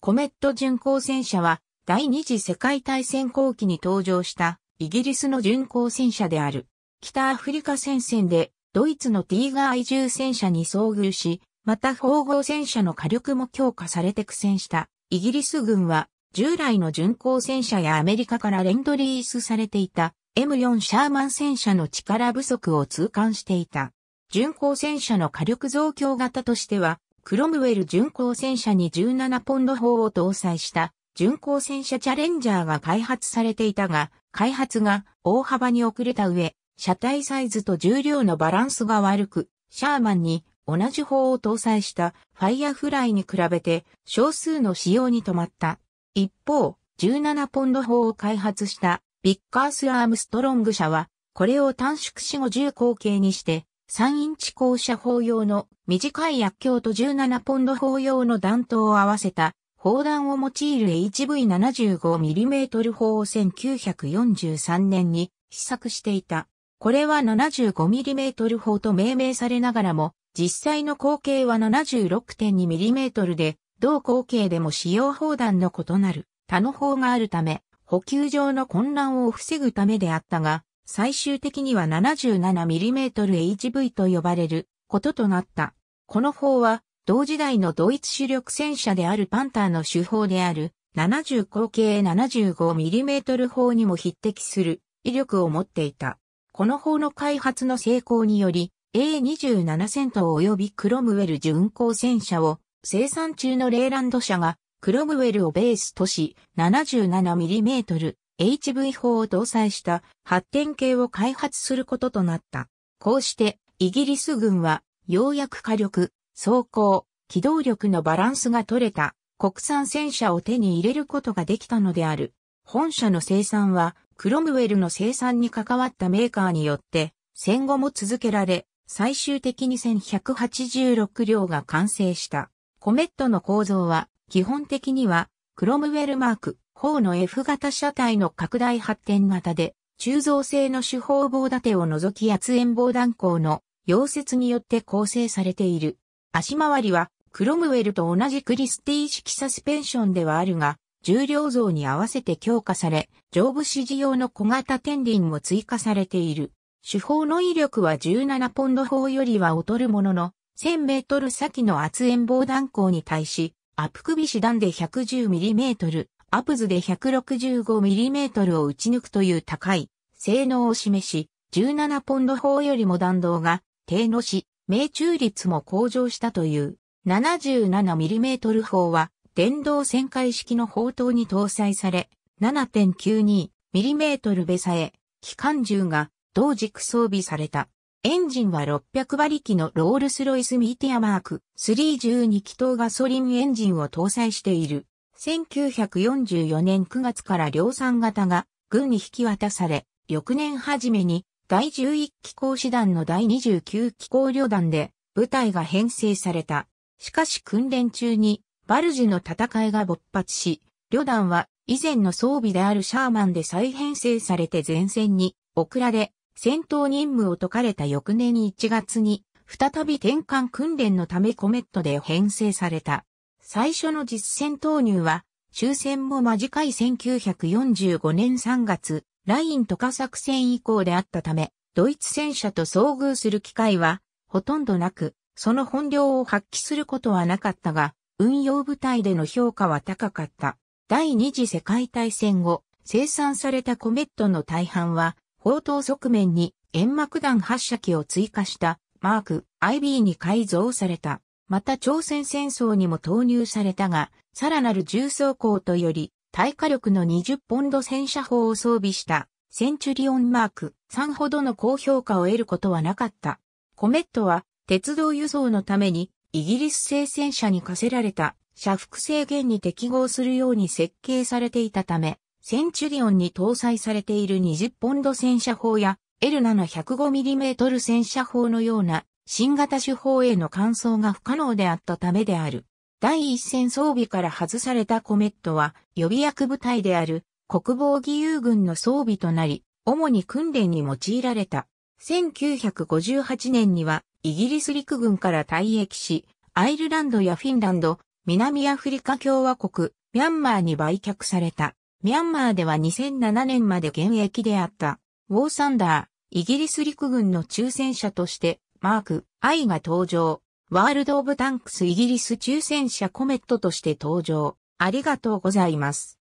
コメット巡航戦車は第二次世界大戦後期に登場したイギリスの巡航戦車である。北アフリカ戦線でドイツのティーガー移住戦車に遭遇し、また縫合戦車の火力も強化されて苦戦したイギリス軍は従来の巡航戦車やアメリカからレンドリースされていた M4 シャーマン戦車の力不足を痛感していた。巡航戦車の火力増強型としてはクロムウェル巡航戦車に17ポンド砲を搭載した巡航戦車チャレンジャーが開発されていたが、開発が大幅に遅れた上、車体サイズと重量のバランスが悪く、シャーマンに同じ砲を搭載したファイアフライに比べて少数の使用に止まった。一方、17ポンド砲を開発したビッカース・アームストロング社は、これを短縮死後重口径にして3インチ校舎砲用の短い薬莢と17ポンド砲用の弾頭を合わせた砲弾を用いる HV75mm 砲を1943年に試作していた。これは 75mm 砲と命名されながらも、実際の口径は 76.2mm で、同口径でも使用砲弾の異なる他の砲があるため、補給上の混乱を防ぐためであったが、最終的には 77mmHV と呼ばれることとなった。この砲は、同時代のドイツ主力戦車であるパンターの手法である70口径 75mm 砲にも匹敵する威力を持っていた。この砲の開発の成功により A27 戦闘及びクロムウェル巡航戦車を生産中のレーランド車がクロムウェルをベースとし 77mm HV 砲を搭載した発展系を開発することとなった。こうして、イギリス軍は、ようやく火力、装甲、機動力のバランスが取れた国産戦車を手に入れることができたのである。本社の生産は、クロムウェルの生産に関わったメーカーによって、戦後も続けられ、最終的に1186両が完成した。コメットの構造は、基本的には、クロムウェルマーク方の F 型車体の拡大発展型で、鋳造製の手法棒立てを除き圧延防弾鋼の溶接によって構成されている。足回りは、クロムウェルと同じクリスティ式サスペンションではあるが、重量像に合わせて強化され、上部指示用の小型天輪も追加されている。手法の威力は17ポンド砲よりは劣るものの、1000メートル先の圧延防弾鋼に対し、アップ首師段で1 1 0トル、アプズで 165mm を打ち抜くという高い性能を示し、17ポンド砲よりも弾道が低のし、命中率も向上したという 77mm 砲は電動旋回式の砲塔に搭載され 7.92mm ベサへ機関銃が同軸装備された。エンジンは600馬力のロールスロイスミーティアマーク312気筒ガソリンエンジンを搭載している。1944年9月から量産型が軍に引き渡され、翌年初めに第11機構師団の第29機構旅団で部隊が編成された。しかし訓練中にバルジの戦いが勃発し、旅団は以前の装備であるシャーマンで再編成されて前線に送られ、戦闘任務を解かれた翌年1月に再び転換訓練のためコメットで編成された。最初の実戦投入は、終戦も間近い1945年3月、ライン渡河作戦以降であったため、ドイツ戦車と遭遇する機会は、ほとんどなく、その本領を発揮することはなかったが、運用部隊での評価は高かった。第二次世界大戦後、生産されたコメットの大半は、砲塔側面に煙幕弾発射機を追加したマーク IB に改造された。また朝鮮戦争にも投入されたが、さらなる重装甲とより、耐火力の20ポンド戦車砲を装備したセンチュリオンマーク3ほどの高評価を得ることはなかった。コメットは鉄道輸送のためにイギリス製戦車に課せられた車幅制限に適合するように設計されていたため、センチュリオンに搭載されている20ポンド戦車砲や L7 0 5 m m 戦車砲のような新型手法への換装が不可能であったためである。第一線装備から外されたコメットは予備役部隊である国防義勇軍の装備となり、主に訓練に用いられた。1958年にはイギリス陸軍から退役し、アイルランドやフィンランド、南アフリカ共和国、ミャンマーに売却された。ミャンマーでは2007年まで現役であった。ウォーサンダー、イギリス陸軍の抽選者としてマーク、I が登場。ワールド・オブ・タンクスイギリス抽選者コメットとして登場。ありがとうございます。